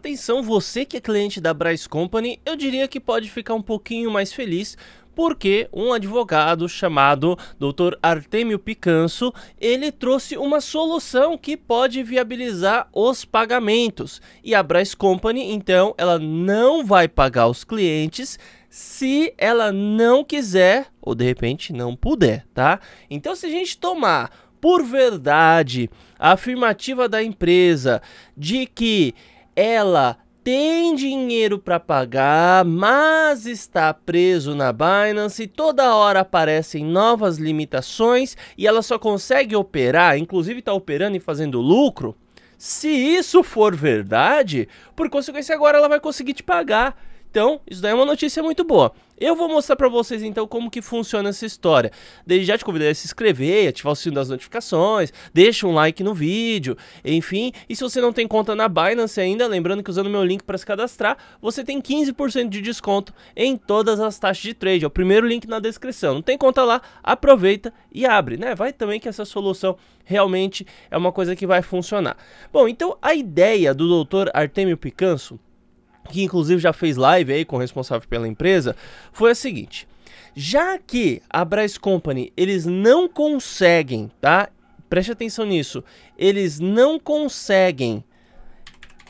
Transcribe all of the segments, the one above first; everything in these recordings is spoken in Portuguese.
Atenção, você que é cliente da Bryce Company, eu diria que pode ficar um pouquinho mais feliz, porque um advogado chamado Dr. Artemio Picanso, ele trouxe uma solução que pode viabilizar os pagamentos. E a Bryce Company, então, ela não vai pagar os clientes se ela não quiser ou de repente não puder, tá? Então se a gente tomar por verdade a afirmativa da empresa de que ela tem dinheiro para pagar, mas está preso na Binance e toda hora aparecem novas limitações e ela só consegue operar, inclusive está operando e fazendo lucro. Se isso for verdade, por consequência agora ela vai conseguir te pagar. Então, isso daí é uma notícia muito boa. Eu vou mostrar para vocês então como que funciona essa história. Desde já te convido a se inscrever, ativar o sino das notificações, deixa um like no vídeo, enfim. E se você não tem conta na Binance ainda, lembrando que usando meu link para se cadastrar, você tem 15% de desconto em todas as taxas de trade. É o primeiro link na descrição. Não tem conta lá, aproveita e abre, né? Vai também que essa solução realmente é uma coisa que vai funcionar. Bom, então a ideia do Dr. Artemio Picanso que inclusive já fez live aí com o responsável pela empresa, foi a seguinte. Já que a Bryce Company, eles não conseguem, tá? Preste atenção nisso. Eles não conseguem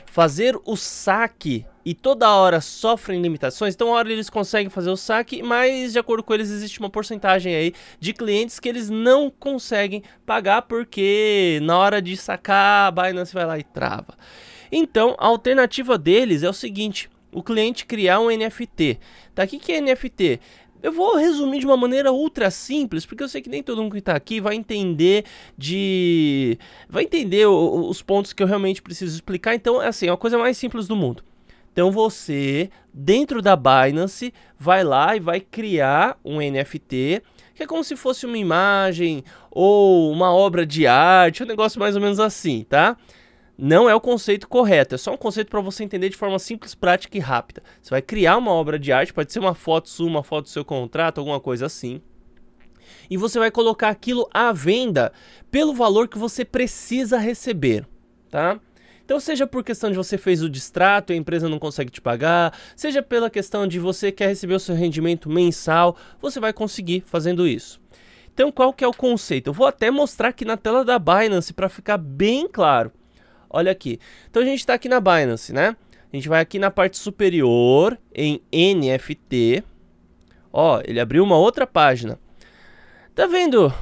fazer o saque e toda hora sofrem limitações, então a hora eles conseguem fazer o saque, mas de acordo com eles existe uma porcentagem aí de clientes que eles não conseguem pagar porque na hora de sacar a Binance vai lá e trava. Então, a alternativa deles é o seguinte: o cliente criar um NFT. Tá, aqui que é NFT? Eu vou resumir de uma maneira ultra simples, porque eu sei que nem todo mundo que está aqui vai entender de. vai entender o, os pontos que eu realmente preciso explicar. Então, é assim, é a coisa mais simples do mundo. Então você, dentro da Binance, vai lá e vai criar um NFT, que é como se fosse uma imagem ou uma obra de arte, é um negócio mais ou menos assim, tá? não é o conceito correto, é só um conceito para você entender de forma simples, prática e rápida. Você vai criar uma obra de arte, pode ser uma foto sua, uma foto do seu contrato, alguma coisa assim. E você vai colocar aquilo à venda pelo valor que você precisa receber, tá? Então seja por questão de você fez o distrato e a empresa não consegue te pagar, seja pela questão de você quer receber o seu rendimento mensal, você vai conseguir fazendo isso. Então qual que é o conceito? Eu vou até mostrar aqui na tela da Binance para ficar bem claro. Olha aqui. Então a gente está aqui na Binance, né? A gente vai aqui na parte superior em NFT. Ó, ele abriu uma outra página. Tá vendo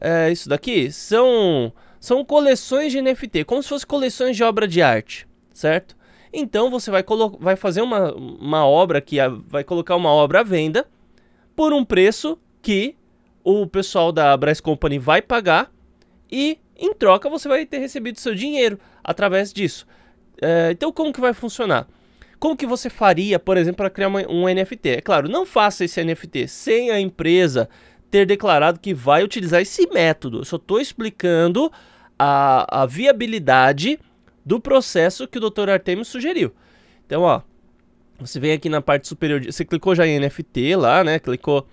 é, isso daqui? São, são coleções de NFT, como se fossem coleções de obra de arte, certo? Então você vai, vai fazer uma, uma obra que vai colocar uma obra à venda por um preço que o pessoal da Brás Company vai pagar e em troca, você vai ter recebido seu dinheiro através disso. É, então, como que vai funcionar? Como que você faria, por exemplo, para criar uma, um NFT? É claro, não faça esse NFT sem a empresa ter declarado que vai utilizar esse método. Eu só estou explicando a, a viabilidade do processo que o Dr. Artemis sugeriu. Então, ó, você vem aqui na parte superior, de, você clicou já em NFT lá, né? Clicou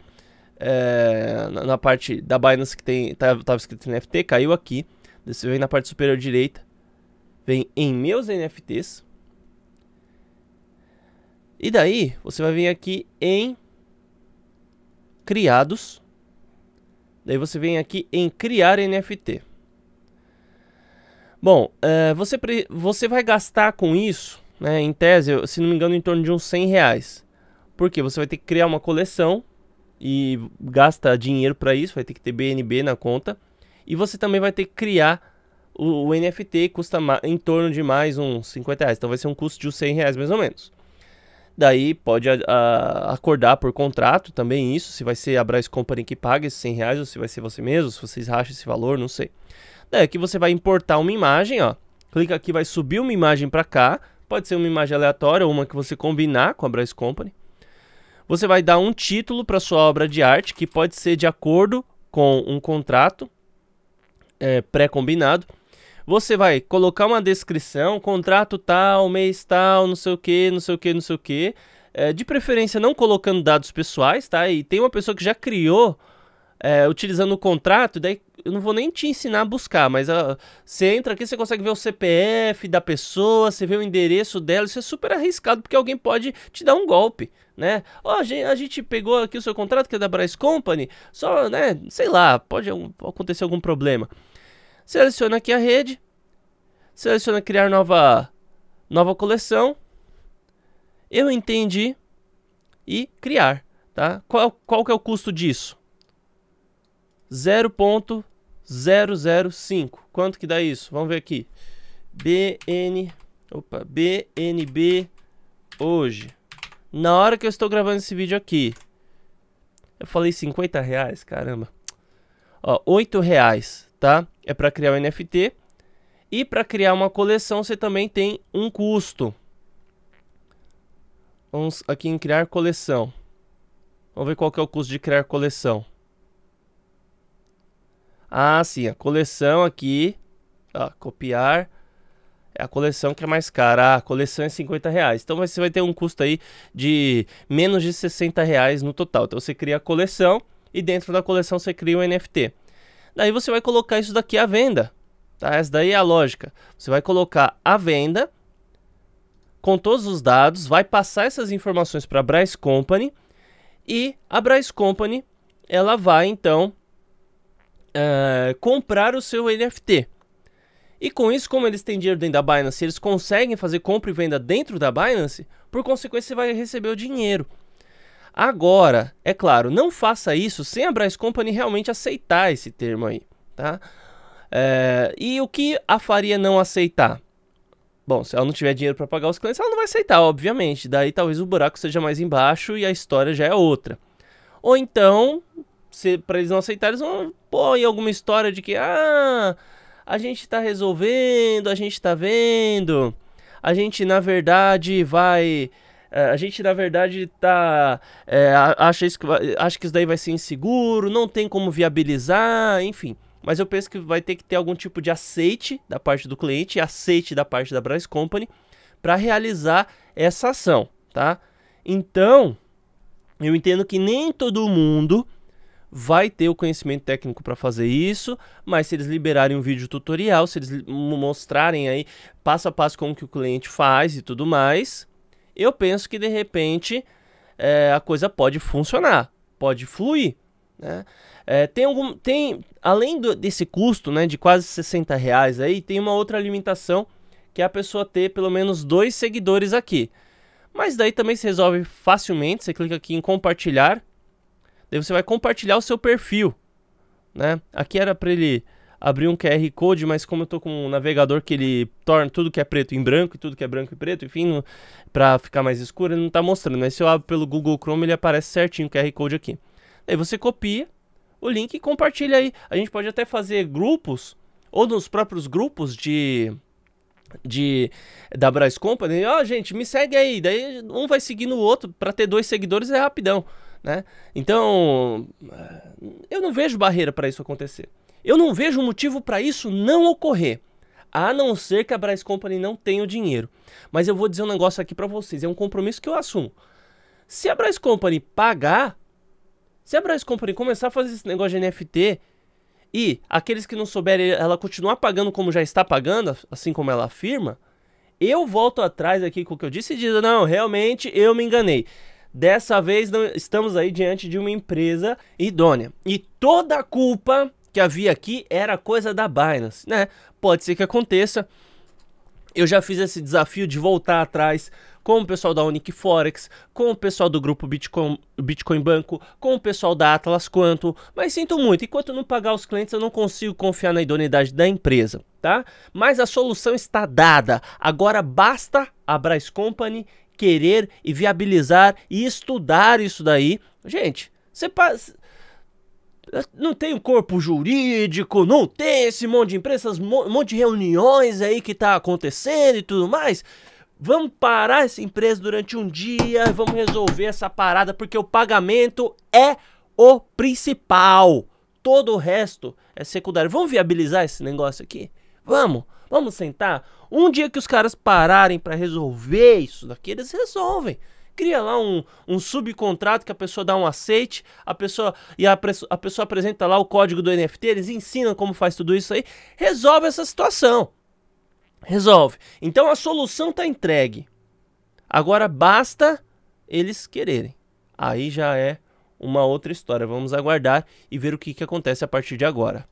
é, na, na, parte da Binance que tem, tava, tá, tava escrito NFT, caiu aqui. Você vem na parte superior direita, vem em meus NFTs. E daí, você vai vir aqui em criados. Daí você vem aqui em criar NFT. Bom, é, você, você vai gastar com isso, né, em tese, se não me engano, em torno de uns 100 reais. Porque você vai ter que criar uma coleção e gasta dinheiro para isso, vai ter que ter BNB na conta. E você também vai ter que criar o, o NFT, custa em torno de mais uns 50 reais. Então vai ser um custo de uns 100 reais mais ou menos. Daí pode a, a, acordar por contrato também isso, se vai ser a Bryce Company que paga esses 100 reais ou se vai ser você mesmo, se vocês racham esse valor, não sei. Daí aqui você vai importar uma imagem, ó. Clica aqui, vai subir uma imagem para cá. Pode ser uma imagem aleatória ou uma que você combinar com a Bryce Company. Você vai dar um título para sua obra de arte que pode ser de acordo com um contrato é, pré-combinado. Você vai colocar uma descrição, contrato tal, mês tal, não sei o que, não sei o que, não sei o que. É, de preferência não colocando dados pessoais, tá? E tem uma pessoa que já criou é, utilizando o contrato, daí eu não vou nem te ensinar a buscar, mas ah, você entra aqui, você consegue ver o CPF da pessoa, você vê o endereço dela, isso é super arriscado, porque alguém pode te dar um golpe, né? Ó, oh, a, gente, a gente pegou aqui o seu contrato, que é da Bryce Company, só, né, sei lá, pode acontecer algum problema. Seleciona aqui a rede, seleciona criar nova, nova coleção, eu entendi e criar, tá? Qual, qual que é o custo disso? 0.005. Quanto que dá isso? Vamos ver aqui. BN, opa, BNB hoje. Na hora que eu estou gravando esse vídeo aqui, eu falei 50 reais, caramba. Ó, 8 reais, tá? É para criar o um NFT. E para criar uma coleção, você também tem um custo. Vamos aqui em criar coleção. Vamos ver qual que é o custo de criar coleção. Ah, sim, a coleção aqui, ó, copiar, é a coleção que é mais cara. Ah, a coleção é 50 reais. Então você vai ter um custo aí de menos de 60 reais no total. Então você cria a coleção e dentro da coleção você cria um NFT. Daí você vai colocar isso daqui à venda. Tá? Essa daí é a lógica. Você vai colocar à venda com todos os dados, vai passar essas informações para a Bryce Company e a Bryce Company ela vai então uh, comprar o seu NFT. E com isso, como eles têm dinheiro dentro da Binance, eles conseguem fazer compra e venda dentro da Binance, por consequência você vai receber o dinheiro. Agora, é claro, não faça isso sem a Bryce Company realmente aceitar esse termo aí, tá? É, e o que a faria não aceitar? Bom, se ela não tiver dinheiro para pagar os clientes, ela não vai aceitar, obviamente. Daí talvez o buraco seja mais embaixo e a história já é outra. Ou então, para eles não aceitarem, eles vão pôr em alguma história de que, ah, a gente tá resolvendo, a gente tá vendo, a gente na verdade vai. Eh, a gente na verdade tá. É, acha, isso que, acha que isso daí vai ser inseguro, não tem como viabilizar, enfim. Mas eu penso que vai ter que ter algum tipo de aceite da parte do cliente, aceite da parte da brass Company, para realizar essa ação, tá? Então, eu entendo que nem todo mundo vai ter o conhecimento técnico para fazer isso, mas se eles liberarem um vídeo tutorial, se eles mostrarem aí passo a passo como que o cliente faz e tudo mais, eu penso que de repente é, a coisa pode funcionar, pode fluir. Né? É, tem algum, tem além do, desse custo né, de quase 60 reais aí, tem uma outra limitação que é a pessoa ter pelo menos dois seguidores aqui. Mas daí também se resolve facilmente, você clica aqui em compartilhar Daí você vai compartilhar o seu perfil, né? Aqui era para ele abrir um QR Code, mas como eu tô com um navegador que ele torna tudo que é preto em branco e tudo que é branco em preto, enfim, para ficar mais escuro, ele não tá mostrando. Mas se eu abro pelo Google Chrome, ele aparece certinho o QR Code aqui. Daí você copia o link e compartilha aí. A gente pode até fazer grupos ou nos próprios grupos de de da Brás Company, ó, oh, gente, me segue aí. Daí um vai seguindo o outro para ter dois seguidores é rapidão. Né? Então, eh, eu não vejo barreira para isso acontecer. Eu não vejo motivo para isso não ocorrer. A não ser que a Bryce Company não tenha o dinheiro. Mas eu vou dizer um negócio aqui para vocês, é um compromisso que eu assumo. Se a Bryce Company pagar, se a Bryce Company começar a fazer esse negócio de NFT e aqueles que não souberem ela continuar pagando como já está pagando, assim como ela afirma, eu volto atrás aqui com o que eu disse e digo, não, realmente eu me enganei. Dessa vez estamos aí diante de uma empresa idônea. E toda a culpa que havia aqui era coisa da Binance, né? Pode ser que aconteça. Eu já fiz esse desafio de voltar atrás com o pessoal da Unic Forex, com o pessoal do grupo Bitcoin, Bitcoin Banco, com o pessoal da Atlas Quanto, mas sinto muito, enquanto não pagar os clientes eu não consigo confiar na idoneidade da empresa, tá? Mas a solução está dada. Agora basta a Brás Company querer e viabilizar e estudar isso daí. Gente, você passa. Não tem um corpo jurídico, não tem esse monte de empresas, um monte de reuniões aí que tá acontecendo e tudo mais. Vamos parar essa empresa durante um dia, vamos resolver essa parada, porque o pagamento é o principal. Todo o resto é secundário. Vamos viabilizar esse negócio aqui? Vamos. Vamos sentar? Um dia que os caras pararem para resolver isso daqui, eles resolvem. Cria lá um, um subcontrato que a pessoa dá um aceite, a pessoa e a, a pessoa apresenta lá o código do NFT, eles ensinam como faz tudo isso aí, resolve essa situação. Resolve. Então a solução tá entregue. Agora basta eles quererem. Aí já é uma outra história. Vamos aguardar e ver o que, que acontece a partir de agora.